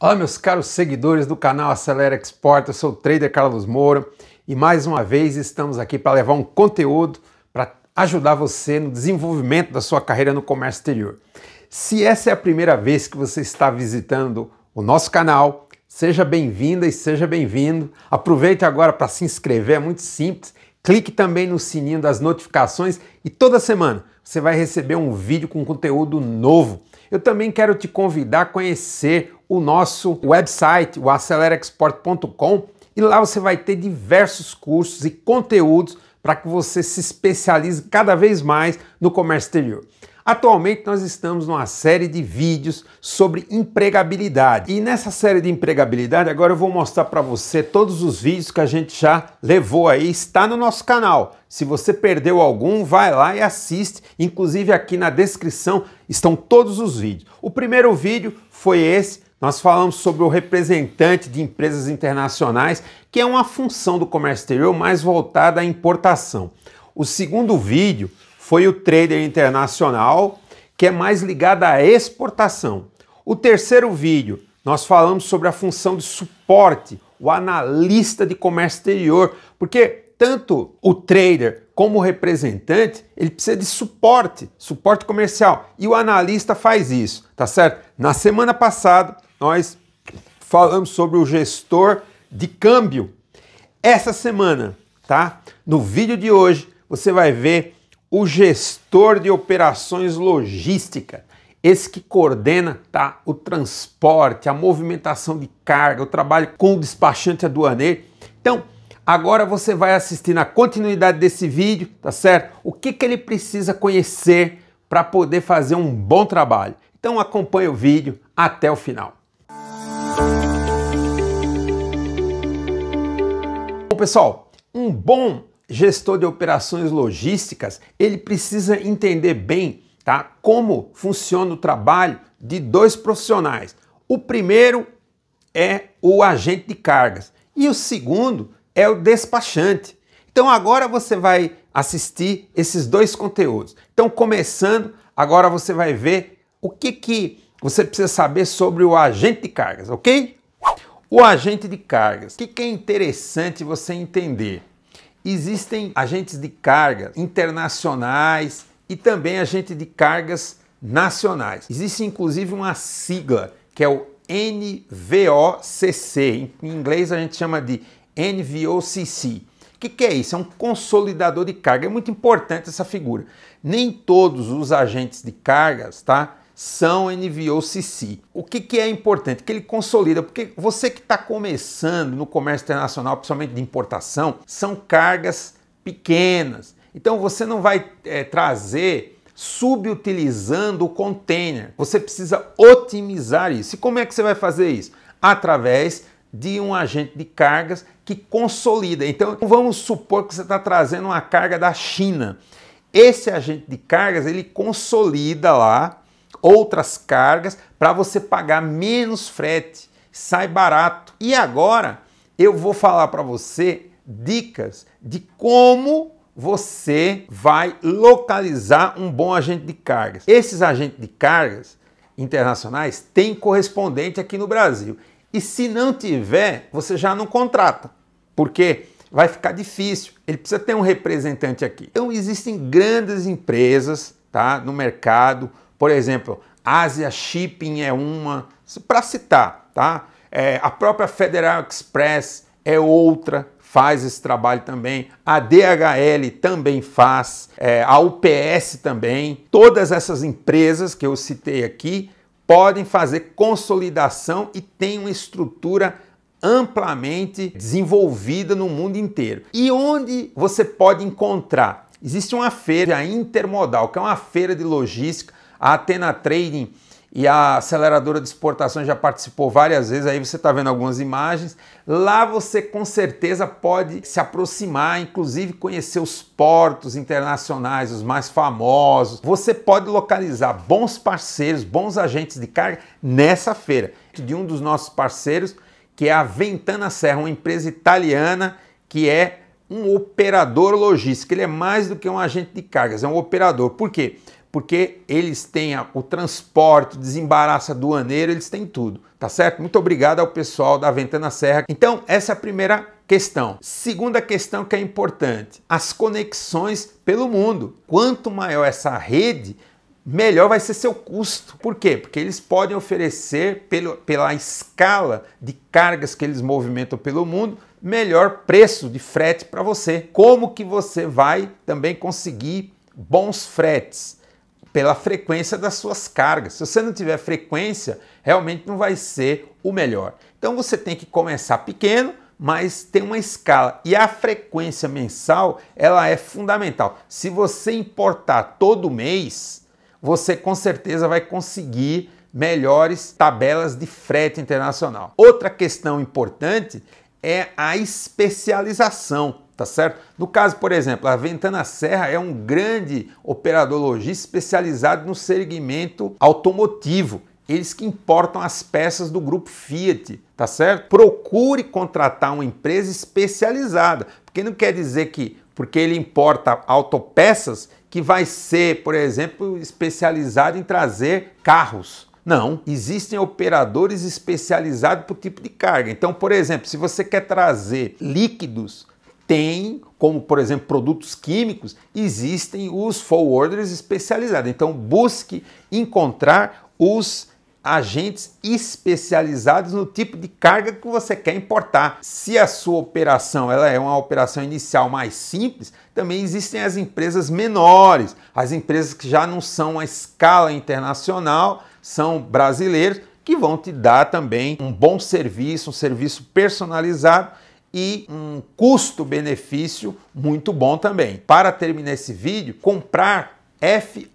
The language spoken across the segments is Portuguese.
Olá, meus caros seguidores do canal Acelera Export, eu sou o trader Carlos Moura e mais uma vez estamos aqui para levar um conteúdo para ajudar você no desenvolvimento da sua carreira no comércio exterior. Se essa é a primeira vez que você está visitando o nosso canal, seja bem-vinda e seja bem-vindo. Aproveite agora para se inscrever, é muito simples. Clique também no sininho das notificações e toda semana você vai receber um vídeo com conteúdo novo. Eu também quero te convidar a conhecer o nosso website, o acelerexport.com, e lá você vai ter diversos cursos e conteúdos para que você se especialize cada vez mais no comércio exterior. Atualmente nós estamos numa série de vídeos sobre empregabilidade. E nessa série de empregabilidade, agora eu vou mostrar para você todos os vídeos que a gente já levou aí, está no nosso canal. Se você perdeu algum, vai lá e assiste. Inclusive aqui na descrição estão todos os vídeos. O primeiro vídeo foi esse nós falamos sobre o representante de empresas internacionais, que é uma função do comércio exterior mais voltada à importação. O segundo vídeo foi o trader internacional, que é mais ligado à exportação. O terceiro vídeo, nós falamos sobre a função de suporte, o analista de comércio exterior, porque tanto o trader como o representante, ele precisa de suporte, suporte comercial, e o analista faz isso, tá certo? Na semana passada, nós falamos sobre o gestor de câmbio essa semana, tá? No vídeo de hoje você vai ver o gestor de operações logística, esse que coordena tá, o transporte, a movimentação de carga, o trabalho com o despachante aduaneiro. Então, agora você vai assistir na continuidade desse vídeo, tá certo? O que, que ele precisa conhecer para poder fazer um bom trabalho. Então acompanhe o vídeo até o final. pessoal, um bom gestor de operações logísticas, ele precisa entender bem, tá? Como funciona o trabalho de dois profissionais. O primeiro é o agente de cargas e o segundo é o despachante. Então agora você vai assistir esses dois conteúdos. Então começando, agora você vai ver o que que você precisa saber sobre o agente de cargas, ok? O agente de cargas. O que, que é interessante você entender? Existem agentes de cargas internacionais e também agentes de cargas nacionais. Existe inclusive uma sigla que é o NVOCC. Em inglês a gente chama de NVOCC. O que, que, é isso? É um consolidador de carga. É muito importante essa figura. Nem todos os agentes de cargas, tá? são NVOCC. CC. O que, que é importante? Que ele consolida, porque você que está começando no comércio internacional, principalmente de importação, são cargas pequenas. Então você não vai é, trazer subutilizando o container. Você precisa otimizar isso. E como é que você vai fazer isso? Através de um agente de cargas que consolida. Então vamos supor que você está trazendo uma carga da China. Esse agente de cargas ele consolida lá outras cargas para você pagar menos frete, sai barato. E agora eu vou falar para você dicas de como você vai localizar um bom agente de cargas. Esses agentes de cargas internacionais têm correspondente aqui no Brasil. E se não tiver, você já não contrata, porque vai ficar difícil. Ele precisa ter um representante aqui. Então existem grandes empresas, tá, no mercado por exemplo, Asia Shipping é uma, para citar, tá? É, a própria Federal Express é outra, faz esse trabalho também. A DHL também faz, é, a UPS também. Todas essas empresas que eu citei aqui podem fazer consolidação e tem uma estrutura amplamente desenvolvida no mundo inteiro. E onde você pode encontrar? Existe uma feira intermodal, que é uma feira de logística a Atena Trading e a aceleradora de exportações já participou várias vezes, aí você está vendo algumas imagens. Lá você com certeza pode se aproximar, inclusive conhecer os portos internacionais, os mais famosos. Você pode localizar bons parceiros, bons agentes de carga nessa feira. De um dos nossos parceiros, que é a Ventana Serra, uma empresa italiana que é um operador logístico. Ele é mais do que um agente de cargas, é um operador. Por quê? porque eles têm o transporte, desembaraço aduaneiro, eles têm tudo, tá certo? Muito obrigado ao pessoal da Ventana Serra. Então, essa é a primeira questão. Segunda questão que é importante: as conexões pelo mundo. Quanto maior essa rede, melhor vai ser seu custo. Por quê? Porque eles podem oferecer, pelo, pela escala de cargas que eles movimentam pelo mundo, melhor preço de frete para você. Como que você vai também conseguir bons fretes? pela frequência das suas cargas. Se você não tiver frequência, realmente não vai ser o melhor. Então você tem que começar pequeno, mas tem uma escala e a frequência mensal, ela é fundamental. Se você importar todo mês, você com certeza vai conseguir melhores tabelas de frete internacional. Outra questão importante é a especialização tá certo? No caso, por exemplo, a Ventana Serra é um grande operador logístico especializado no segmento automotivo. Eles que importam as peças do grupo Fiat, tá certo? Procure contratar uma empresa especializada, porque não quer dizer que porque ele importa autopeças que vai ser, por exemplo, especializado em trazer carros. Não, existem operadores especializados para o tipo de carga. Então, por exemplo, se você quer trazer líquidos tem, como por exemplo produtos químicos, existem os forwarders especializados. Então busque encontrar os agentes especializados no tipo de carga que você quer importar. Se a sua operação ela é uma operação inicial mais simples, também existem as empresas menores, as empresas que já não são a escala internacional, são brasileiros que vão te dar também um bom serviço, um serviço personalizado e um custo-benefício muito bom também. Para terminar esse vídeo, comprar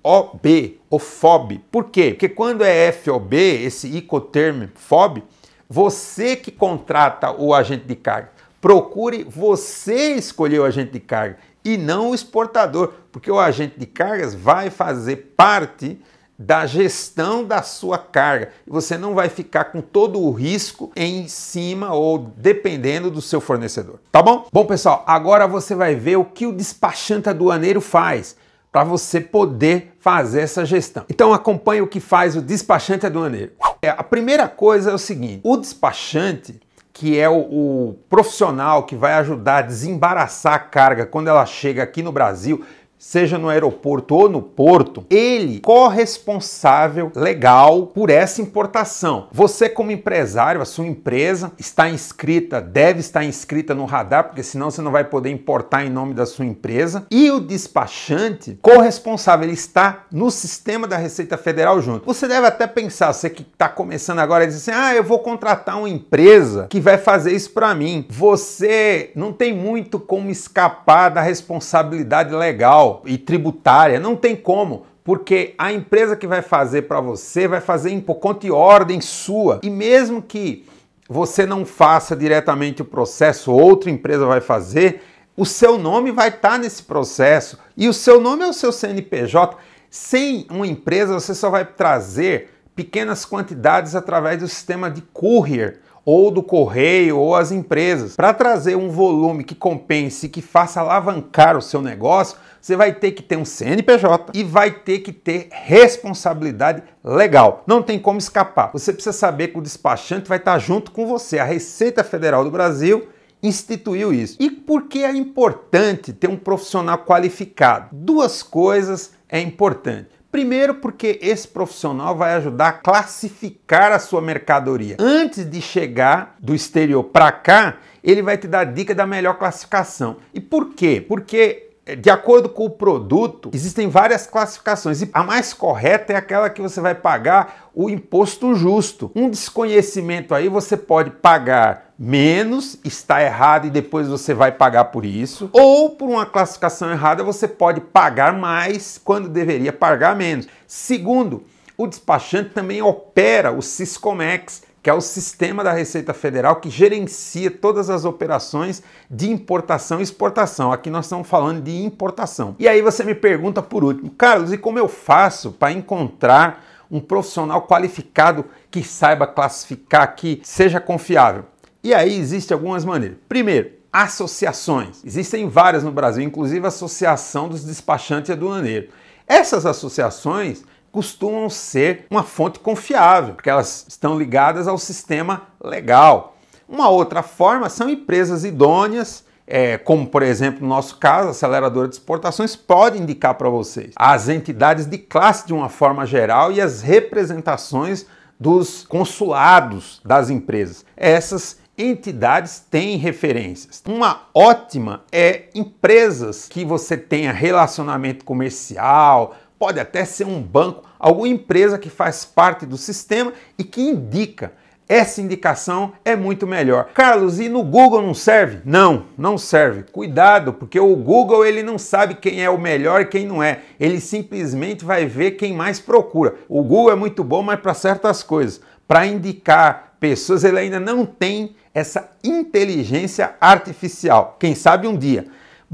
FOB, ou FOB. Por quê? Porque quando é FOB, esse Icoterm FOB, você que contrata o agente de carga, procure você escolher o agente de carga e não o exportador, porque o agente de cargas vai fazer parte da gestão da sua carga. Você não vai ficar com todo o risco em cima ou dependendo do seu fornecedor, tá bom? Bom, pessoal, agora você vai ver o que o despachante aduaneiro faz para você poder fazer essa gestão. Então acompanhe o que faz o despachante aduaneiro. É, a primeira coisa é o seguinte, o despachante que é o, o profissional que vai ajudar a desembaraçar a carga quando ela chega aqui no Brasil, seja no aeroporto ou no porto, ele corresponsável legal por essa importação. Você como empresário, a sua empresa está inscrita, deve estar inscrita no radar, porque senão você não vai poder importar em nome da sua empresa. E o despachante corresponsável, ele está no sistema da Receita Federal junto. Você deve até pensar, você que está começando agora, diz assim, ah, eu vou contratar uma empresa que vai fazer isso para mim. Você não tem muito como escapar da responsabilidade legal e tributária, não tem como, porque a empresa que vai fazer para você vai fazer em conta e ordem sua. E mesmo que você não faça diretamente o processo, outra empresa vai fazer, o seu nome vai estar tá nesse processo e o seu nome é o seu CNPJ. Sem uma empresa, você só vai trazer pequenas quantidades através do sistema de courier ou do correio ou as empresas. Para trazer um volume que compense, que faça alavancar o seu negócio, você vai ter que ter um CNPJ e vai ter que ter responsabilidade legal. Não tem como escapar. Você precisa saber que o despachante vai estar junto com você. A Receita Federal do Brasil instituiu isso. E por que é importante ter um profissional qualificado? Duas coisas é importante. Primeiro, porque esse profissional vai ajudar a classificar a sua mercadoria. Antes de chegar do exterior para cá, ele vai te dar a dica da melhor classificação. E por quê? Porque é, de acordo com o produto, existem várias classificações e a mais correta é aquela que você vai pagar o imposto justo. Um desconhecimento aí você pode pagar menos, está errado e depois você vai pagar por isso, ou por uma classificação errada você pode pagar mais quando deveria pagar menos. Segundo, o despachante também opera o Siscomex, que é o sistema da Receita Federal que gerencia todas as operações de importação e exportação. Aqui nós estamos falando de importação. E aí você me pergunta por último, Carlos, e como eu faço para encontrar um profissional qualificado que saiba classificar, que seja confiável? E aí existem algumas maneiras. Primeiro, associações. Existem várias no Brasil, inclusive a Associação dos Despachantes Aduaneiros. Essas associações costumam ser uma fonte confiável, porque elas estão ligadas ao sistema legal. Uma outra forma são empresas idôneas é, como por exemplo no nosso caso, a aceleradora de exportações pode indicar para vocês as entidades de classe de uma forma geral e as representações dos consulados das empresas. Essas entidades têm referências. Uma ótima é empresas que você tenha relacionamento comercial, pode até ser um banco, alguma empresa que faz parte do sistema e que indica. Essa indicação é muito melhor. Carlos, e no Google não serve? Não, não serve. Cuidado, porque o Google ele não sabe quem é o melhor e quem não é. Ele simplesmente vai ver quem mais procura. O Google é muito bom, mas para certas coisas. Para indicar pessoas, ele ainda não tem essa inteligência artificial. Quem sabe um dia.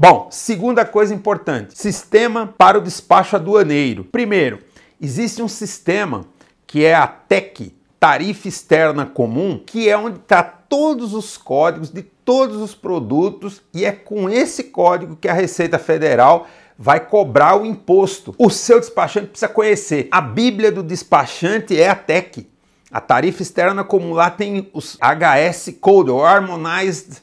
Bom, segunda coisa importante: sistema para o despacho aduaneiro. Primeiro, existe um sistema que é a TEC, Tarifa Externa Comum, que é onde está todos os códigos de todos os produtos e é com esse código que a Receita Federal vai cobrar o imposto. O seu despachante precisa conhecer. A Bíblia do despachante é a TEC. A tarifa externa comum lá tem os HS Code, ou Harmonized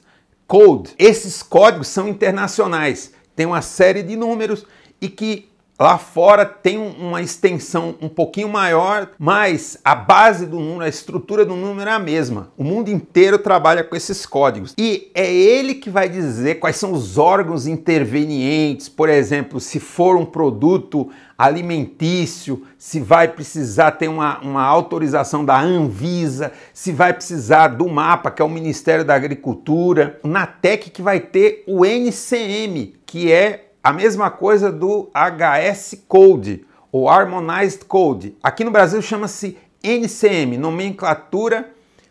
Code. Esses códigos são internacionais, tem uma série de números e que Lá fora tem uma extensão um pouquinho maior, mas a base do número, a estrutura do número é a mesma. O mundo inteiro trabalha com esses códigos. E é ele que vai dizer quais são os órgãos intervenientes, por exemplo, se for um produto alimentício, se vai precisar ter uma, uma autorização da Anvisa, se vai precisar do MAPA, que é o Ministério da Agricultura, na Tec que vai ter o NCM, que é a mesma coisa do HS Code, ou Harmonized Code. Aqui no Brasil chama-se NCM, nomenclatura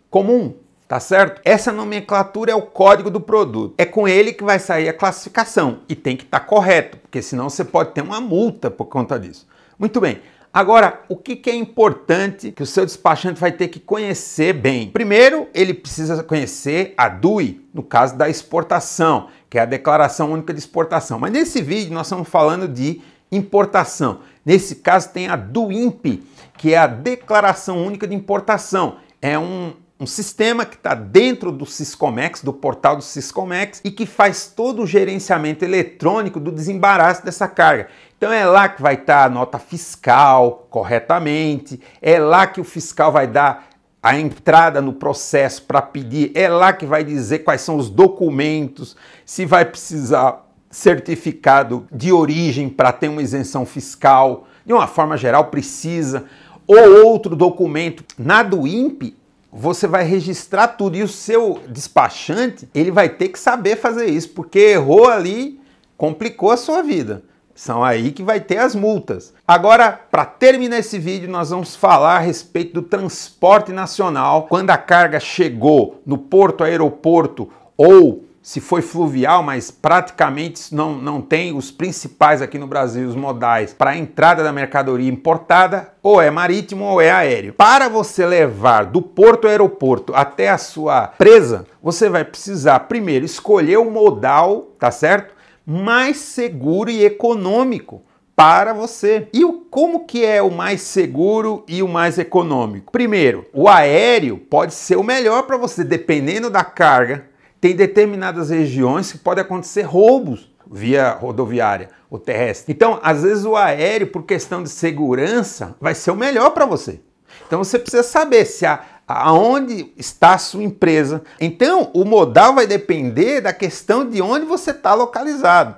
comum, tá certo? Essa nomenclatura é o código do produto. É com ele que vai sair a classificação e tem que estar tá correto, porque senão você pode ter uma multa por conta disso. Muito bem. Agora, o que, é importante que o seu despachante vai ter que conhecer bem? Primeiro, ele precisa conhecer a DUI, no caso da exportação, que é a Declaração Única de Exportação. Mas nesse vídeo nós estamos falando de importação. Nesse caso tem a DUIMP, que é a Declaração Única de Importação. É um um sistema que está dentro do Siscomex, do portal do Siscomex, e que faz todo o gerenciamento eletrônico do desembaraço dessa carga. Então é lá que vai estar tá a nota fiscal corretamente, é lá que o fiscal vai dar a entrada no processo para pedir, é lá que vai dizer quais são os documentos, se vai precisar certificado de origem para ter uma isenção fiscal, de uma forma geral precisa, ou outro documento. Na do INPE, você vai registrar tudo e o seu despachante, ele vai ter que saber fazer isso, porque errou ali, complicou a sua vida. São aí que vai ter as multas. Agora, para terminar esse vídeo, nós vamos falar a respeito do transporte nacional. Quando a carga chegou no porto, aeroporto ou se foi fluvial, mas praticamente não, não tem os principais aqui no Brasil, os modais, para a entrada da mercadoria importada, ou é marítimo ou é aéreo. Para você levar do porto ao aeroporto até a sua presa, você vai precisar primeiro escolher o modal, tá certo? Mais seguro e econômico para você. E o, como que é o mais seguro e o mais econômico? Primeiro, o aéreo pode ser o melhor para você, dependendo da carga tem determinadas regiões que pode acontecer roubos via rodoviária ou terrestre. Então, às vezes o aéreo, por questão de segurança, vai ser o melhor para você. Então você precisa saber se a, aonde está a sua empresa. Então, o modal vai depender da questão de onde você está localizado.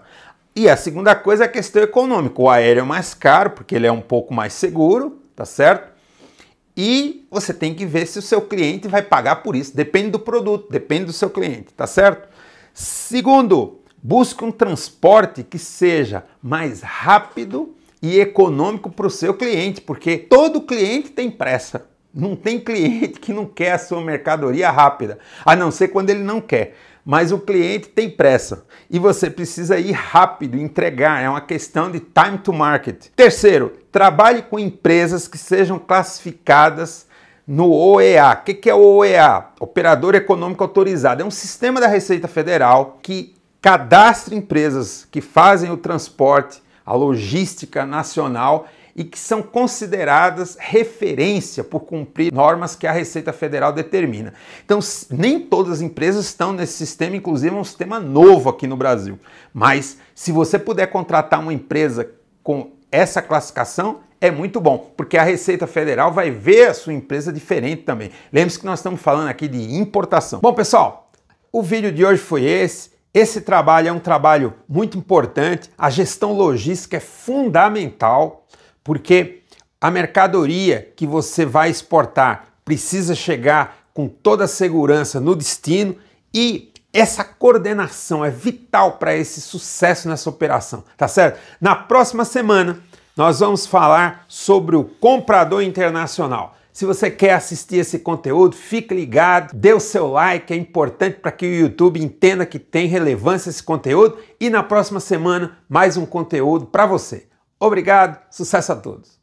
E a segunda coisa é a questão econômica. O aéreo é mais caro, porque ele é um pouco mais seguro, tá certo? E você tem que ver se o seu cliente vai pagar por isso. Depende do produto, depende do seu cliente, tá certo? Segundo, busque um transporte que seja mais rápido e econômico para o seu cliente, porque todo cliente tem pressa. Não tem cliente que não quer a sua mercadoria rápida, a não ser quando ele não quer mas o cliente tem pressa e você precisa ir rápido, entregar, é uma questão de time to market. Terceiro, trabalhe com empresas que sejam classificadas no OEA. O que é o OEA? Operador Econômico Autorizado. É um sistema da Receita Federal que cadastra empresas que fazem o transporte, a logística nacional e que são consideradas referência por cumprir normas que a Receita Federal determina. Então, nem todas as empresas estão nesse sistema, inclusive é um sistema novo aqui no Brasil. Mas se você puder contratar uma empresa com essa classificação, é muito bom, porque a Receita Federal vai ver a sua empresa diferente também. Lembre-se que nós estamos falando aqui de importação. Bom, pessoal, o vídeo de hoje foi esse. Esse trabalho é um trabalho muito importante. A gestão logística é fundamental porque a mercadoria que você vai exportar precisa chegar com toda a segurança no destino e essa coordenação é vital para esse sucesso nessa operação, tá certo? Na próxima semana nós vamos falar sobre o comprador internacional. Se você quer assistir esse conteúdo, fique ligado, dê o seu like, é importante para que o YouTube entenda que tem relevância esse conteúdo. E na próxima semana, mais um conteúdo para você. Obrigado, sucesso a todos!